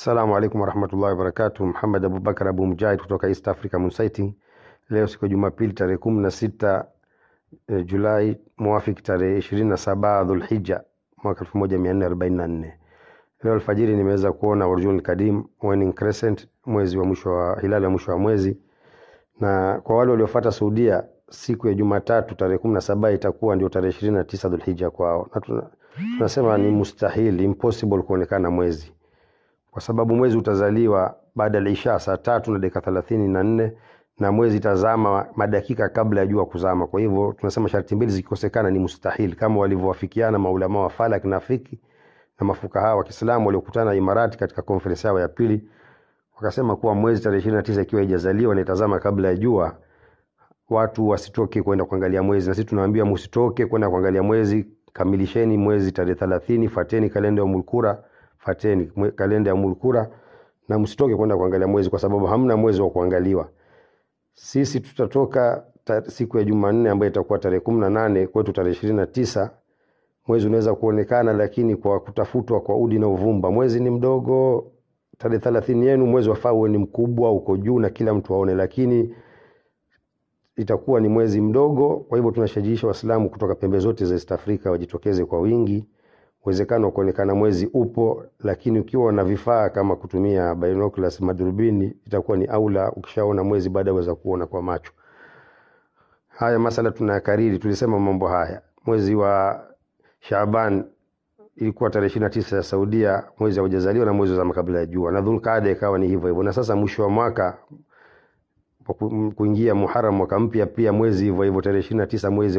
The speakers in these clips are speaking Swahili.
Assalamu alaikum warahmatullahi wabarakatu. Muhammad Abubakar Abu Mujahid kutoka East Africa Munsaiti. Leo siku ya Jumapili tarehe kumi na sita eh, Julai mwafiki tarehe ishirini na saba Dhulhija mwaka elfu moja mia nne arobaini na nne. Leo alfajiri nimeweza kuona Urjun Kadim waning crescent, mwezi wa mwisho wa hilali ya mwisho wa mwezi, na kwa wale waliofuata Saudia siku ya Jumatatu tarehe kumi na saba itakuwa ndio tarehe ishirini na tisa Dhulhija kwao, na tunasema ni mustahili impossible kuonekana mwezi kwa sababu mwezi utazaliwa baada ya isha saa tatu na dakika thelathini na nne na mwezi tazama madakika kabla ya jua kuzama. Kwa hivyo tunasema sharti mbili zikikosekana ni mustahili, kama walivyowafikiana maulama wa falak na fiki na mafukaha wa Kiislamu waliokutana Imarati katika konferensi yao ya pili, wakasema kuwa mwezi tarehe ishirini na tisa ikiwa haijazaliwa na itazama kabla ya jua, watu wasitoke kwenda kuangalia mwezi. Na sisi tunaambiwa msitoke kwenda kuangalia mwezi, kamilisheni mwezi tarehe thelathini, fateni kalenda ya Mulkura fateni kalenda ya mulkura na msitoke kwenda kuangalia mwezi kwa sababu hamna mwezi wa kuangaliwa. Sisi tutatoka ta, siku ya Jumanne ambayo itakuwa tarehe kumi na nane kwetu tarehe ishirini na tisa mwezi unaweza kuonekana, lakini kwa kutafutwa kwa udi na uvumba, mwezi ni mdogo. Tarehe thelathini yenu mwezi wa uwe ni mkubwa, uko juu na kila mtu aone, lakini itakuwa ni mwezi mdogo. Kwa hivyo tunashajiisha Waislamu kutoka pembe zote za East afrika wajitokeze kwa wingi uwezekano wa kuonekana mwezi upo, lakini ukiwa na vifaa kama kutumia binoculars, madarubini, itakuwa ni aula. Ukishaona mwezi baada waweza kuona kwa macho. Haya masala tunayakariri, tulisema mambo haya. Mwezi wa Shaaban ilikuwa tarehe ishirini na tisa ya Saudia, mwezi haujazaliwa na mwezi wa makabila ya jua, na Dhulqaada ikawa ni hivyo hivyo, na sasa mwisho wa mwaka kuingia Muharam mwaka mpya, pia mwezi hivyo hivyo tarehe ishirini na tisa mwezi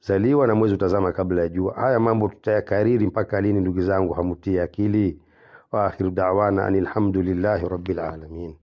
zaliwa na mwezi utazama kabla ya jua. Haya mambo tutayakariri mpaka lini ndugu zangu? Hamutie akili. Wa akhiru da'wana anilhamdulillahi rabbil alamin.